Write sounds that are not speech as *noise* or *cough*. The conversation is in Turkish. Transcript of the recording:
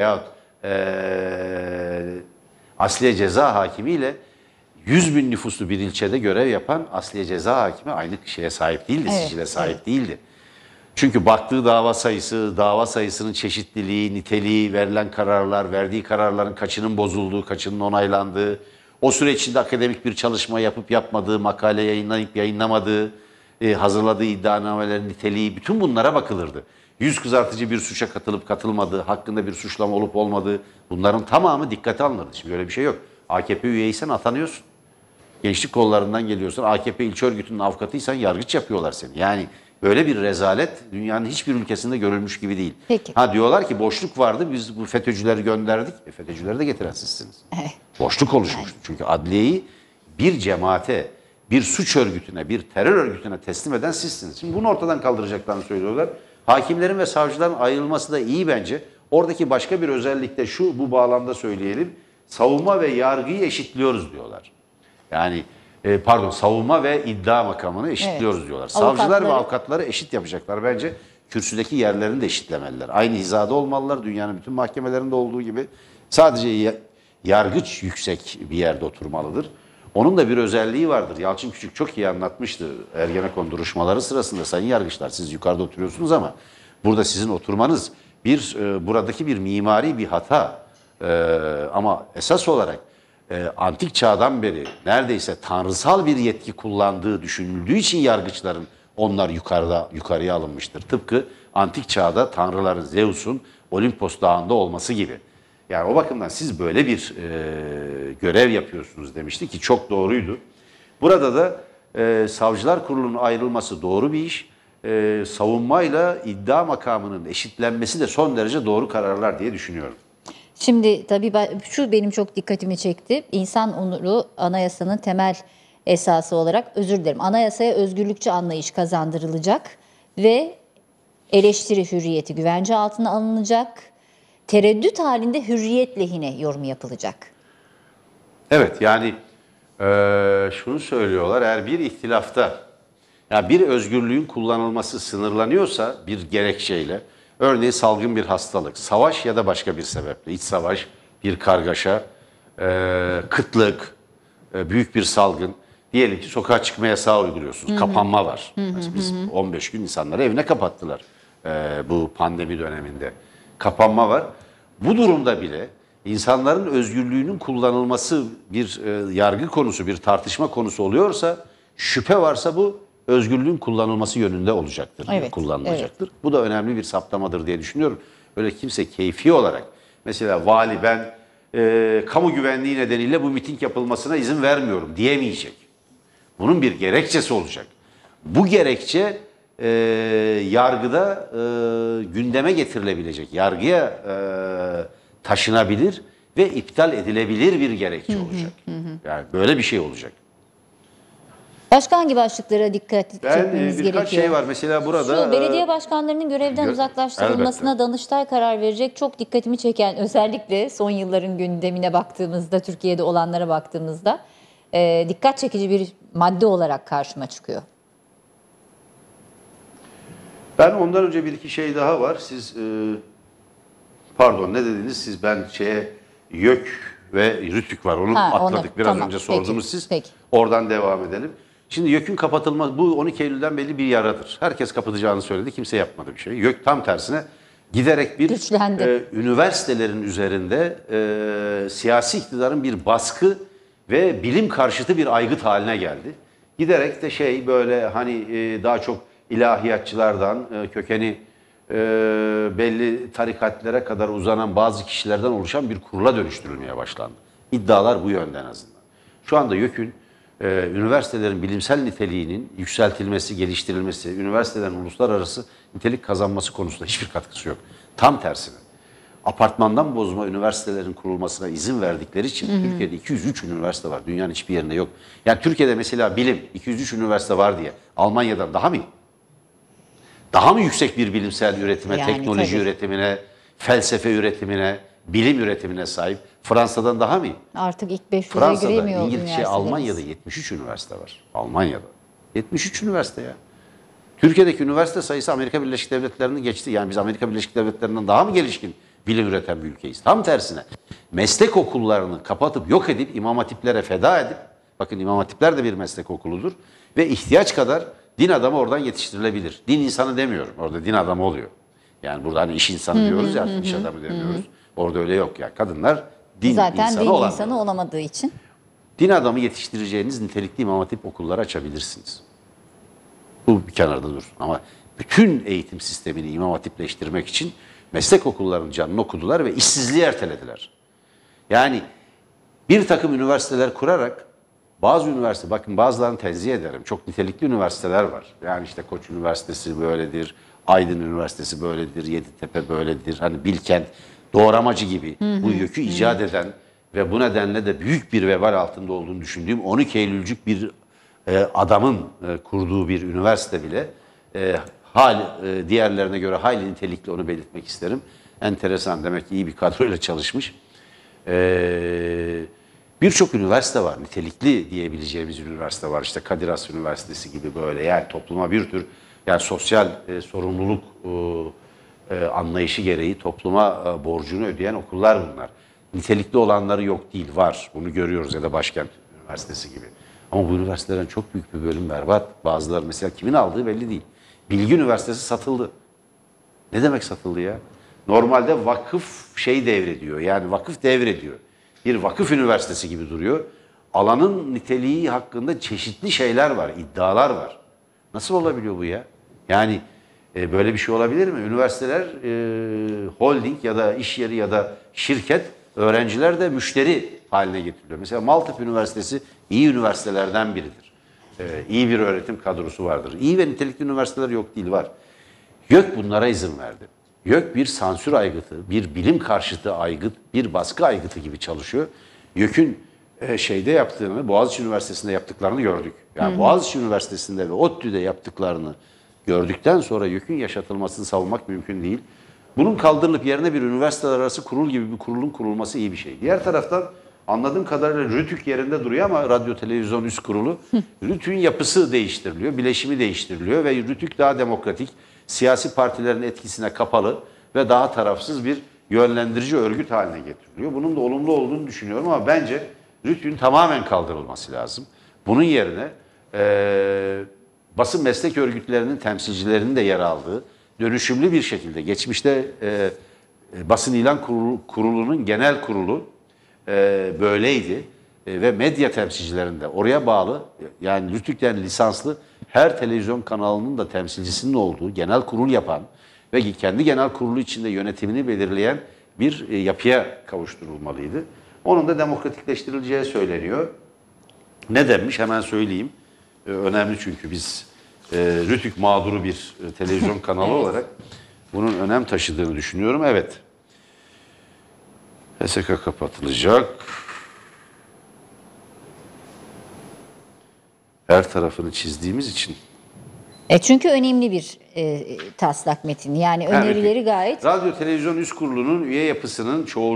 veyahut e, asliye ceza hakimiyle 100 bin nüfuslu bir ilçede görev yapan asliye ceza hakimi aynı kişiye sahip değildi, evet, sicile sahip evet. değildi. Çünkü baktığı dava sayısı, dava sayısının çeşitliliği, niteliği, verilen kararlar, verdiği kararların kaçının bozulduğu, kaçının onaylandığı, o süreç içinde akademik bir çalışma yapıp yapmadığı, makale yayınlayıp yayınlamadığı, hazırladığı iddianamelerin niteliği, bütün bunlara bakılırdı yüz kızartıcı bir suça katılıp katılmadığı, hakkında bir suçlama olup olmadığı bunların tamamı dikkate alınırdı. Şimdi öyle bir şey yok. AKP üyeysen atanıyorsun. Gençlik kollarından geliyorsun. AKP ilçe örgütünün avukatıysan yargıç yapıyorlar seni. Yani böyle bir rezalet dünyanın hiçbir ülkesinde görülmüş gibi değil. Peki. Ha diyorlar ki boşluk vardı biz bu FETÖ'cüleri gönderdik. E, FETÖ'cüleri de getiren sizsiniz. Evet. Boşluk oluşmuş. Evet. Çünkü adliyeyi bir cemaate, bir suç örgütüne, bir terör örgütüne teslim eden sizsiniz. Şimdi bunu ortadan kaldıracaklarını söylüyorlar. Hakimlerin ve savcıların ayrılması da iyi bence. Oradaki başka bir özellik de şu bu bağlamda söyleyelim. Savunma ve yargıyı eşitliyoruz diyorlar. Yani e, pardon savunma ve iddia makamını eşitliyoruz evet. diyorlar. Savcılar ve avukatları eşit yapacaklar bence. Kürsüdeki yerlerini de eşitlemeliler. Aynı hizada olmalılar dünyanın bütün mahkemelerinde olduğu gibi. Sadece yargıç yüksek bir yerde oturmalıdır. Onun da bir özelliği vardır. Yalçın Küçük çok iyi anlatmıştı Ergenekon duruşmaları sırasında. Sayın yargıçlar siz yukarıda oturuyorsunuz ama burada sizin oturmanız bir e, buradaki bir mimari bir hata. E, ama esas olarak e, antik çağdan beri neredeyse tanrısal bir yetki kullandığı düşünüldüğü için yargıçların onlar yukarıda yukarıya alınmıştır. Tıpkı antik çağda tanrıların Zeus'un Olimpos dağında olması gibi. Yani o bakımdan siz böyle bir e, görev yapıyorsunuz demişti ki çok doğruydu. Burada da e, savcılar kurulunun ayrılması doğru bir iş. E, savunmayla iddia makamının eşitlenmesi de son derece doğru kararlar diye düşünüyorum. Şimdi tabii şu benim çok dikkatimi çekti. İnsan onuru anayasanın temel esası olarak özür dilerim. Anayasaya özgürlükçe anlayış kazandırılacak ve eleştiri hürriyeti güvence altına alınacak tereddüt halinde hürriyet lehine yorum yapılacak. Evet yani e, şunu söylüyorlar eğer bir ihtilafta ya bir özgürlüğün kullanılması sınırlanıyorsa bir gerekçeyle örneğin salgın bir hastalık, savaş ya da başka bir sebeple iç savaş, bir kargaşa, e, kıtlık, e, büyük bir salgın diyelim ki sokağa çıkma yasağı uyguluyorsunuz. Hı-hı. Kapanma var. Hı-hı. Biz 15 gün insanları evine kapattılar e, bu pandemi döneminde kapanma var. Bu durumda bile insanların özgürlüğünün kullanılması bir e, yargı konusu, bir tartışma konusu oluyorsa, şüphe varsa bu özgürlüğün kullanılması yönünde olacaktır, evet, kullanılacaktır. Evet. Bu da önemli bir saptamadır diye düşünüyorum. Öyle kimse keyfi olarak, mesela vali ben e, kamu güvenliği nedeniyle bu miting yapılmasına izin vermiyorum diyemeyecek. Bunun bir gerekçesi olacak. Bu gerekçe e, yargıda e, gündeme getirilebilecek, yargıya e, taşınabilir ve iptal edilebilir bir gerekçe olacak. Hı hı hı. Yani böyle bir şey olacak. Başka hangi başlıklara dikkat ben, e, çekmemiz gerekiyor? Ben Birkaç şey var mesela burada. Şu belediye e, başkanlarının görevden gö uzaklaştırılmasına elbette. Danıştay karar verecek çok dikkatimi çeken *laughs* özellikle son yılların gündemine baktığımızda Türkiye'de olanlara baktığımızda e, dikkat çekici bir madde olarak karşıma çıkıyor. Ben ondan önce bir iki şey daha var. Siz e, pardon ne dediniz? Siz ben şeye YÖK ve RÜTÜK var. Onu Ha, onu. atladık. Biraz Tamam. önce sordunuz Peki, siz. peki. Oradan devam edelim. Şimdi YÖK'ün kapatılması bu 12 Eylül'den belli bir yaradır. Herkes kapatacağını söyledi. Kimse yapmadı bir şey. YÖK tam tersine giderek bir Güçlendi. E, üniversitelerin üzerinde e, siyasi iktidarın bir baskı ve bilim karşıtı bir aygıt haline geldi. Giderek de şey böyle hani e, daha çok ilahiyatçılardan, e, kökeni e, belli tarikatlere kadar uzanan bazı kişilerden oluşan bir kurula dönüştürülmeye başlandı. İddialar bu yönden azından. Şu anda YÖK'ün e, üniversitelerin bilimsel niteliğinin yükseltilmesi, geliştirilmesi, üniversitelerin uluslararası nitelik kazanması konusunda hiçbir katkısı yok. Tam tersine apartmandan bozma üniversitelerin kurulmasına izin verdikleri için hı hı. Türkiye'de 203 üniversite var. Dünyanın hiçbir yerinde yok. Yani Türkiye'de mesela bilim 203 üniversite var diye Almanya'dan daha mı daha mı yüksek bir bilimsel üretime, yani, teknoloji tabii. üretimine, felsefe üretimine, bilim üretimine sahip? Fransa'dan daha mı? Artık ilk 500'e giremiyor İngilizce, Almanya'da 73 üniversite var. Almanya'da. 73 üniversite ya. Türkiye'deki üniversite sayısı Amerika Birleşik Devletleri'nin geçti. Yani biz Amerika Birleşik Devletleri'nden daha mı gelişkin bilim üreten bir ülkeyiz? Tam tersine. Meslek okullarını kapatıp yok edip imam hatiplere feda edip bakın imam hatipler de bir meslek okuludur ve ihtiyaç kadar Din adamı oradan yetiştirilebilir. Din insanı demiyorum. Orada din adamı oluyor. Yani burada hani iş insanı diyoruz ya, iş adamı demiyoruz. Orada öyle yok ya. Kadınlar din Zaten insanı din insanı olamadığı için. Din adamı yetiştireceğiniz nitelikli imam hatip okulları açabilirsiniz. Bu bir kenarda dursun. Ama bütün eğitim sistemini imam hatipleştirmek için meslek okullarının canını okudular ve işsizliği ertelediler. Yani bir takım üniversiteler kurarak bazı üniversite, bakın bazılarını tenzih ederim. Çok nitelikli üniversiteler var. Yani işte Koç Üniversitesi böyledir, Aydın Üniversitesi böyledir, Yeditepe böyledir. Hani Bilkent, Doğramacı gibi hı hı, bu yükü hı. icat eden ve bu nedenle de büyük bir vebal altında olduğunu düşündüğüm 12 Eylülcük bir e, adamın e, kurduğu bir üniversite bile e, hal e, diğerlerine göre hayli nitelikli onu belirtmek isterim. Enteresan demek ki iyi bir kadroyla çalışmış. Eee Birçok üniversite var, nitelikli diyebileceğimiz üniversite var. İşte Kadir Has Üniversitesi gibi böyle yani topluma bir tür yani sosyal e, sorumluluk e, e, anlayışı gereği topluma e, borcunu ödeyen okullar bunlar. Nitelikli olanları yok değil, var. Bunu görüyoruz ya da Başkent Üniversitesi gibi. Ama bu üniversitelerin çok büyük bir bölüm berbat. Bazıları mesela kimin aldığı belli değil. Bilgi Üniversitesi satıldı. Ne demek satıldı ya? Normalde vakıf şey devrediyor. Yani vakıf devrediyor bir vakıf üniversitesi gibi duruyor. Alanın niteliği hakkında çeşitli şeyler var, iddialar var. Nasıl olabiliyor bu ya? Yani e, böyle bir şey olabilir mi? Üniversiteler e, holding ya da iş yeri ya da şirket öğrenciler de müşteri haline getiriliyor. Mesela Maltepe Üniversitesi iyi üniversitelerden biridir. E, iyi bir öğretim kadrosu vardır. İyi ve nitelikli üniversiteler yok değil var. Gök bunlara izin verdi. YÖK bir sansür aygıtı, bir bilim karşıtı aygıt, bir baskı aygıtı gibi çalışıyor. YÖK'ün e, şeyde yaptığını, Boğaziçi Üniversitesi'nde yaptıklarını gördük. Yani Hı-hı. Boğaziçi Üniversitesi'nde ve ODTÜ'de yaptıklarını gördükten sonra YÖK'ün yaşatılmasını savunmak mümkün değil. Bunun kaldırılıp yerine bir üniversiteler arası kurul gibi bir kurulun kurulması iyi bir şey. Diğer taraftan anladığım kadarıyla Rütük yerinde duruyor ama radyo televizyon üst kurulu. *laughs* Rütükün yapısı değiştiriliyor, bileşimi değiştiriliyor ve Rütük daha demokratik siyasi partilerin etkisine kapalı ve daha tarafsız bir yönlendirici örgüt haline getiriliyor. Bunun da olumlu olduğunu düşünüyorum ama bence RÜTÜ'nün tamamen kaldırılması lazım. Bunun yerine e, basın meslek örgütlerinin temsilcilerinin de yer aldığı dönüşümlü bir şekilde geçmişte e, e basın ilan kurulu, kurulunun genel kurulu e, böyleydi e, ve medya temsilcilerinde oraya bağlı yani RÜTÜK'ten lisanslı her televizyon kanalının da temsilcisinin olduğu, genel kurul yapan ve kendi genel kurulu içinde yönetimini belirleyen bir e, yapıya kavuşturulmalıydı. Onun da demokratikleştirileceği söyleniyor. Ne demiş? hemen söyleyeyim. E, önemli çünkü biz e, Rütük mağduru bir televizyon *laughs* kanalı evet. olarak bunun önem taşıdığını düşünüyorum. Evet. SK kapatılacak. tarafını çizdiğimiz için. E çünkü önemli bir e, taslak metin. Yani önerileri evet. gayet... Radyo Televizyon Üst Kurulu'nun üye yapısının çoğu